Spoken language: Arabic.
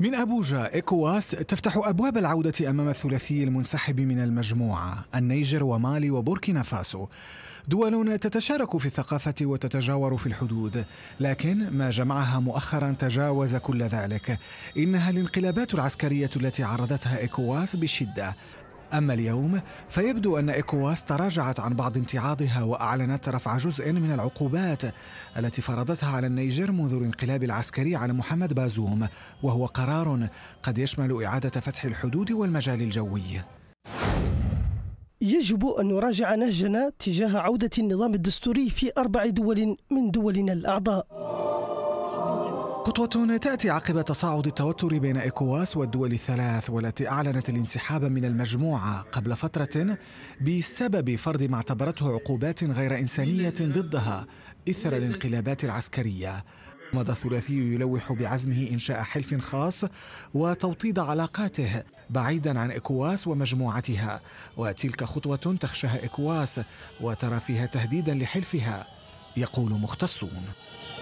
من أبوجا إكواس تفتح أبواب العودة أمام الثلاثي المنسحب من المجموعة النيجر ومالي وبوركينا فاسو دول تتشارك في الثقافة وتتجاور في الحدود لكن ما جمعها مؤخرا تجاوز كل ذلك إنها الانقلابات العسكرية التي عرضتها إكواس بشدة أما اليوم فيبدو أن إيكواس تراجعت عن بعض امتعاضها وأعلنت رفع جزء من العقوبات التي فرضتها على النيجر منذ الانقلاب العسكري على محمد بازوم وهو قرار قد يشمل إعادة فتح الحدود والمجال الجوي يجب أن نراجع نهجنا تجاه عودة النظام الدستوري في أربع دول من دولنا الأعضاء خطوة تأتي عقب تصاعد التوتر بين إيكواس والدول الثلاث والتي أعلنت الانسحاب من المجموعة قبل فترة بسبب فرض ما اعتبرته عقوبات غير إنسانية ضدها إثر الانقلابات العسكرية مضى الثلاثي يلوح بعزمه إنشاء حلف خاص وتوطيد علاقاته بعيدا عن إكواس ومجموعتها وتلك خطوة تخشاها إكواس وترى فيها تهديدا لحلفها يقول مختصون